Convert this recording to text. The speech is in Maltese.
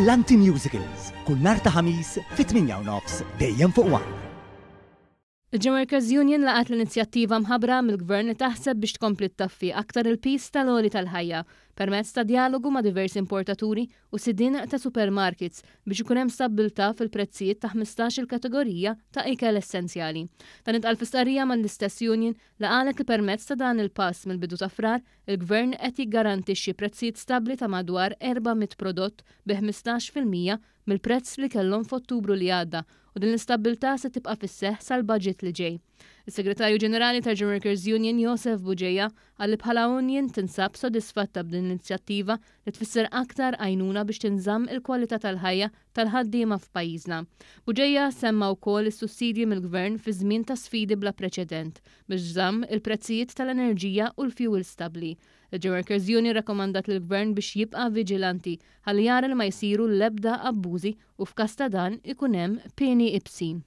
Brillanti Musicals, kull nar ta' ħamis fit-8 nofs, dejjem fuq wan. Il-Jamaica's Union laqat l-inizjattiva mħabra mill-gvern li taħseb biex tkompli ttaffi aktar il pista l-għoli tal-ħajja permezz ta' dialogu ma' diversi importaturi u sidin ta' supermarkets biex ikun hemm stabilta fil-prezzijiet ta' 15 il-kategorija ta' ikel essenzjali. Dan itqal fistarija ma' l-istess union li qalet li permezz ta' dan il-pass mill-bidu ta' frar, il-gvern qed jiggarantixxi prezzijiet stabbli ta' madwar 400 prodott bi 15% mill-prezz li kellhom f'Ottubru li għadda u din l-istabilta se tibqa' fis-seħħ sal-budget li ġej. Is-Segretarju Ġenerali tal Workers Union Josef Buġeja għalli bħala Union tinsab sodisfatta b'din l-inizjattiva li tfisser aktar għajnuna biex tinżamm il-kwalità tal-ħajja tal-ħaddiema f'pajjiżna. Buġeja semma wkoll is-sussidji mill-Gvern fi żmien ta' sfidi bla preċedent biex żamm il-prezzijiet tal-enerġija u l-fuel stabbli. Il-Workers Union rakkomandat l-Gvern biex jibqa' viġilanti għal jara li ma jsiru l-ebda abbużi u f'kasta dan ikun hemm pieni ibsin.